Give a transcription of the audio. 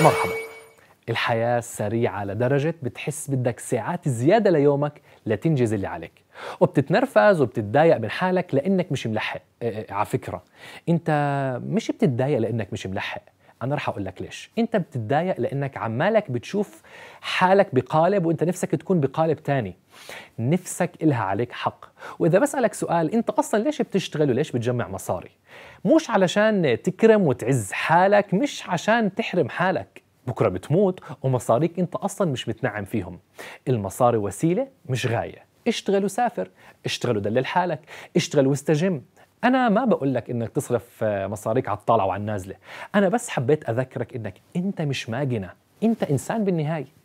مرحبا الحياة سريعة لدرجة بتحس بدك ساعات زيادة ليومك لتنجز اللي عليك وبتتنرفز وبتتضايق من حالك لأنك مش ملحق آه، آه، على فكرة أنت مش بتتضايق لأنك مش ملحق انا رح اقول لك ليش انت بتتضايق لانك عمالك بتشوف حالك بقالب وانت نفسك تكون بقالب تاني نفسك إلها عليك حق وإذا بسألك سؤال أنت أصلا ليش بتشتغل وليش بتجمع مصاري مش علشان تكرم وتعز حالك مش عشان تحرم حالك بكرة بتموت ومصاريك أنت أصلا مش متنعم فيهم المصاري وسيلة مش غاية اشتغل وسافر اشتغل ودلل حالك اشتغل واستجم انا ما بقول لك انك تصرف آه، مصاريك على الطالعه وعلى النازله انا بس حبيت اذكرك انك انت مش ماجنه انت انسان بالنهايه